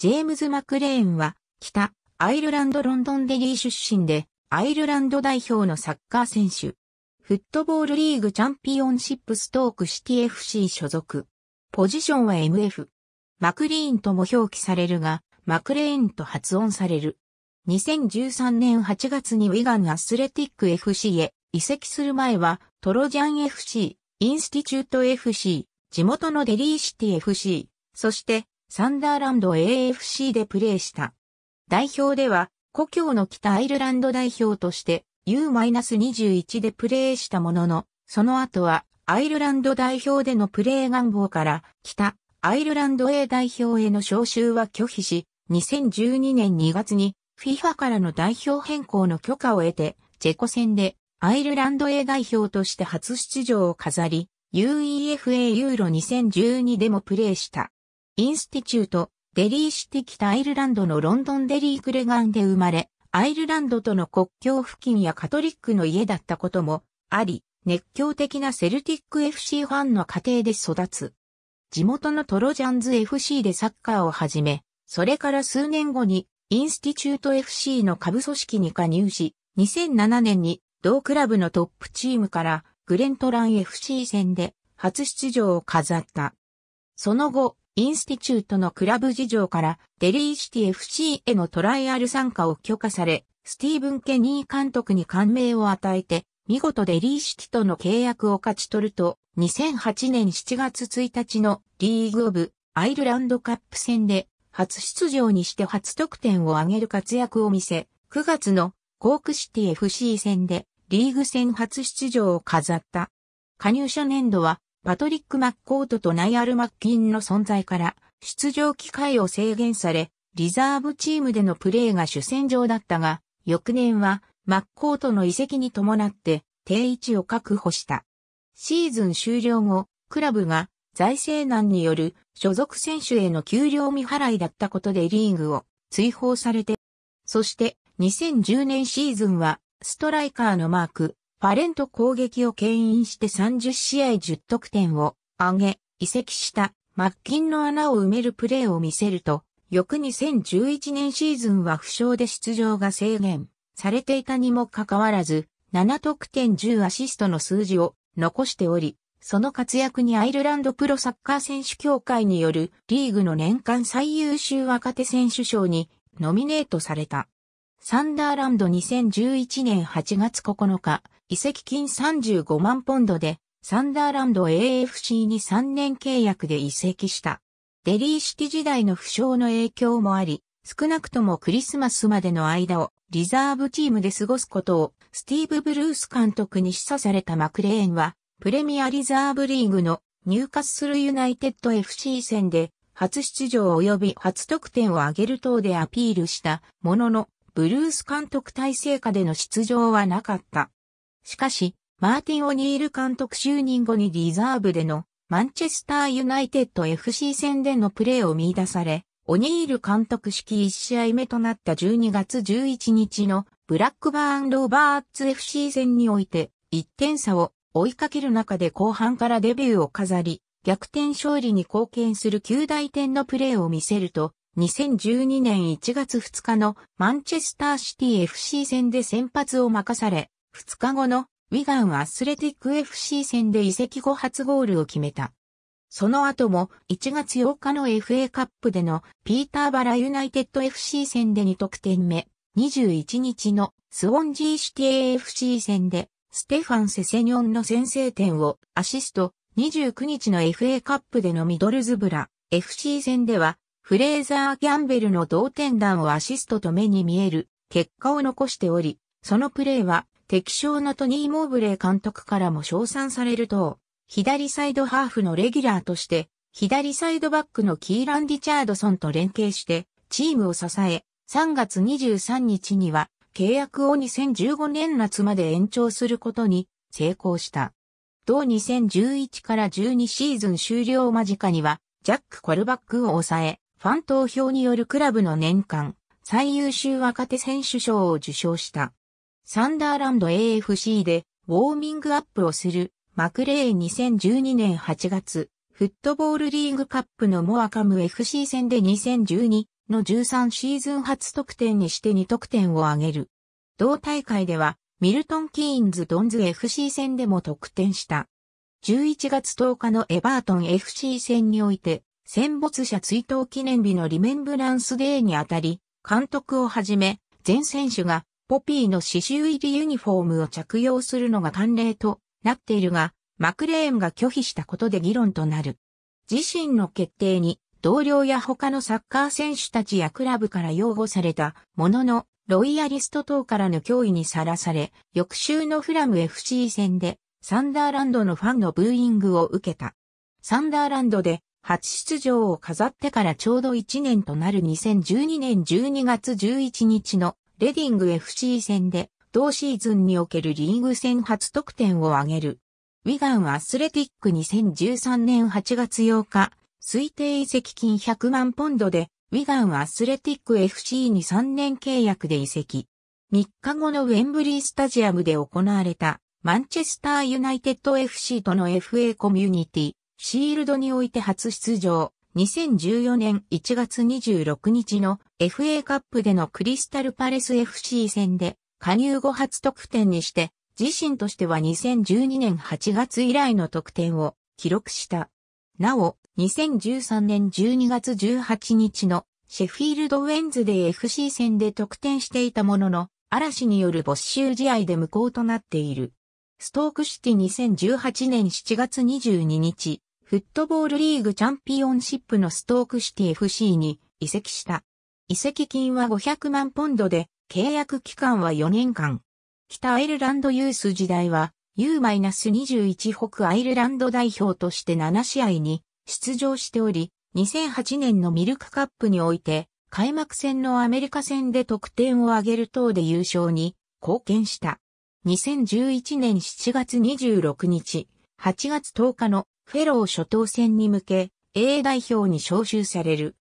ジェームズ・マクレーンは、北、アイルランド・ロンドンデリー出身で、アイルランド代表のサッカー選手。フットボールリーグチャンピオンシップストークシティ FC 所属。ポジションは MF。マクリーンとも表記されるが、マクレーンと発音される。2013年8月にウィガンアスレティック FC へ移籍する前は、トロジャン FC、インスティチュート FC、地元のデリーシティ FC、そしてサンダーランド AFC でプレーした。代表では、故郷の北アイルランド代表として U-21 でプレーしたものの、その後はアイルランド代表でのプレー願望から北アイルランド A 代表への招集は拒否し、2012年2月に FIFA からの代表変更の許可を得て、チェコ戦でアイルランド A 代表として初出場を飾り、UEFA ユーロ2012でもプレーした。インスティチュート、デリーシティ北アイルランドのロンドンデリー・クレガンで生まれ、アイルランドとの国境付近やカトリックの家だったこともあり、熱狂的なセルティック FC ファンの家庭で育つ。地元のトロジャンズ FC でサッカーを始め、それから数年後にインスティチュート FC の下部組織に加入し、2007年に同クラブのトップチームからグレントラン FC 戦で初出場を飾った。その後、インスティチュートのクラブ事情からデリーシティ FC へのトライアル参加を許可され、スティーブン・ケニー監督に感銘を与えて、見事デリーシティとの契約を勝ち取ると、2008年7月1日のリーグオブアイルランドカップ戦で初出場にして初得点を挙げる活躍を見せ、9月のコークシティ FC 戦でリーグ戦初出場を飾った。加入者年度はパトリック・マッコートとナイアル・マッキンの存在から、出場機会を制限され、リザーブチームでのプレーが主戦場だったが、翌年は、マッコートの移籍に伴って、定位置を確保した。シーズン終了後、クラブが財政難による所属選手への給料未払いだったことでリーグを追放されて、そして2010年シーズンはストライカーのマーク、パレント攻撃を牽引して30試合10得点を上げ、移籍したマッキンの穴を埋めるプレーを見せると、翌2011年シーズンは負傷で出場が制限されていたにもかかわらず、7得点10アシストの数字を残しており、その活躍にアイルランドプロサッカー選手協会によるリーグの年間最優秀若手選手賞にノミネートされた。サンダーランド2011年8月9日、移籍金35万ポンドで、サンダーランド AFC に3年契約で移籍した。デリーシティ時代の負傷の影響もあり、少なくともクリスマスまでの間をリザーブチームで過ごすことをスティーブ・ブルース監督に示唆されたマクレーンは、プレミアリザーブリーグの入荷するユナイテッド FC 戦で初出場及び初得点を挙げる等でアピールしたものの、ブルース監督体制下での出場はなかった。しかし、マーティン・オニール監督就任後にリザーブでのマンチェスター・ユナイテッド FC 戦でのプレーを見出され、オニール監督式1試合目となった12月11日のブラックバーン・ローバーツ FC 戦において1点差を追いかける中で後半からデビューを飾り、逆転勝利に貢献する9大点のプレーを見せると、2012年1月2日のマンチェスターシティ FC 戦で先発を任され、2日後のウィガンアスレティック FC 戦で移籍後初ゴールを決めた。その後も1月8日の FA カップでのピーターバラユナイテッド FC 戦で2得点目、21日のスウォンジーシティ AFC 戦でステファン・セセニョンの先制点をアシスト、29日の FA カップでのミドルズブラ FC 戦ではフレーザー・ギャンベルの同点弾をアシストと目に見える結果を残しており、そのプレーは敵将のトニー・モーブレー監督からも称賛されると、左サイドハーフのレギュラーとして、左サイドバックのキーラン・リチャードソンと連携して、チームを支え、3月23日には、契約を2015年夏まで延長することに成功した。同2011から12シーズン終了間近には、ジャック・コルバックを抑え、ファン投票によるクラブの年間最優秀若手選手賞を受賞した。サンダーランド AFC でウォーミングアップをするマクレー2012年8月、フットボールリーグカップのモアカム FC 戦で2012の13シーズン初得点にして2得点を挙げる。同大会ではミルトン・キーンズ・ドンズ FC 戦でも得点した。11月10日のエバートン FC 戦において、戦没者追悼記念日のリメンブランスデーにあたり、監督をはじめ、全選手がポピーの刺繍入りユニフォームを着用するのが慣例となっているが、マクレーンが拒否したことで議論となる。自身の決定に同僚や他のサッカー選手たちやクラブから擁護されたものの、ロイヤリスト等からの脅威にさらされ、翌週のフラム FC 戦でサンダーランドのファンのブーイングを受けた。サンダーランドで初出場を飾ってからちょうど1年となる2012年12月11日のレディング FC 戦で、同シーズンにおけるリーグ戦初得点を挙げる。ウィガンアスレティック2013年8月8日、推定移籍金100万ポンドで、ウィガンアスレティック FC に3年契約で移籍。3日後のウェンブリースタジアムで行われた、マンチェスターユナイテッド FC との FA コミュニティ、シールドにおいて初出場。2014年1月26日の FA カップでのクリスタルパレス FC 戦で加入後初得点にして、自身としては2012年8月以来の得点を記録した。なお、2013年12月18日のシェフィールドウェンズデー FC 戦で得点していたものの、嵐による没収試合で無効となっている。ストークシティ2018年7月22日、フットボールリーグチャンピオンシップのストークシティ FC に移籍した。移籍金は500万ポンドで、契約期間は4年間。北アイルランドユース時代は、U-21 北アイルランド代表として7試合に出場しており、2008年のミルクカップにおいて、開幕戦のアメリカ戦で得点を挙げる等で優勝に貢献した。2011年7月26日、8月10日のフェロー諸島戦に向け、A 代表に招集される。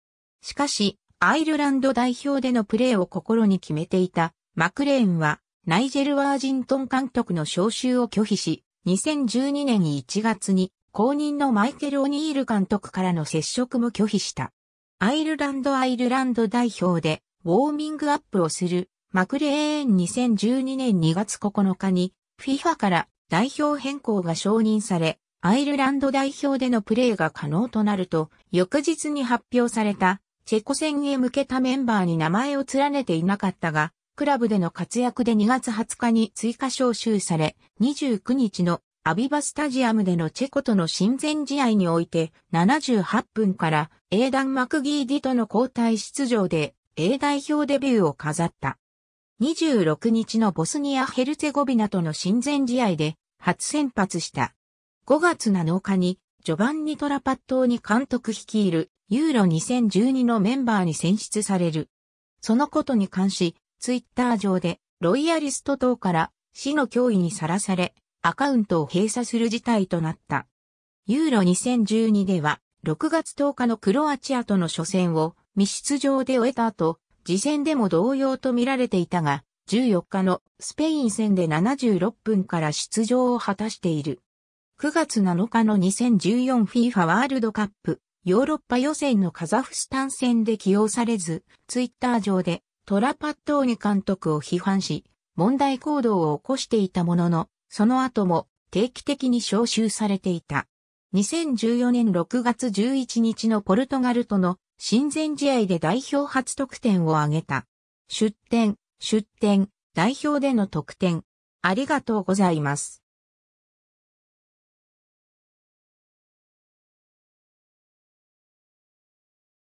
しかし、アイルランド代表でのプレーを心に決めていたマクレーンは、ナイジェル・ワージントン監督の招集を拒否し、2012年1月に後任のマイケル・オニール監督からの接触も拒否した。アイルランド・アイルランド代表でウォーミングアップをするマクレーン2012年2月9日に FIFA から代表変更が承認され、アイルランド代表でのプレーが可能となると、翌日に発表されたチェコ戦へ向けたメンバーに名前を連ねていなかったが、クラブでの活躍で2月20日に追加招集され、29日のアビバスタジアムでのチェコとの親善試合において78分から英段マクギーディとの交代出場で A 代表デビューを飾った。26日のボスニア・ヘルツェゴビナとの親善試合で初先発した。5月7日に、ジョバンニ・トラパットーに監督率いる、ユーロ2012のメンバーに選出される。そのことに関し、ツイッター上で、ロイヤリスト等から死の脅威にさらされ、アカウントを閉鎖する事態となった。ユーロ2012では、6月10日のクロアチアとの初戦を未出場で終えた後、次戦でも同様と見られていたが、14日のスペイン戦で76分から出場を果たしている。9月7日の 2014FIFA ワールドカップヨーロッパ予選のカザフスタン戦で起用されず、ツイッター上でトラパットーニ監督を批判し、問題行動を起こしていたものの、その後も定期的に招集されていた。2014年6月11日のポルトガルとの親善試合で代表初得点を挙げた。出展、出展、代表での得点。ありがとうございます。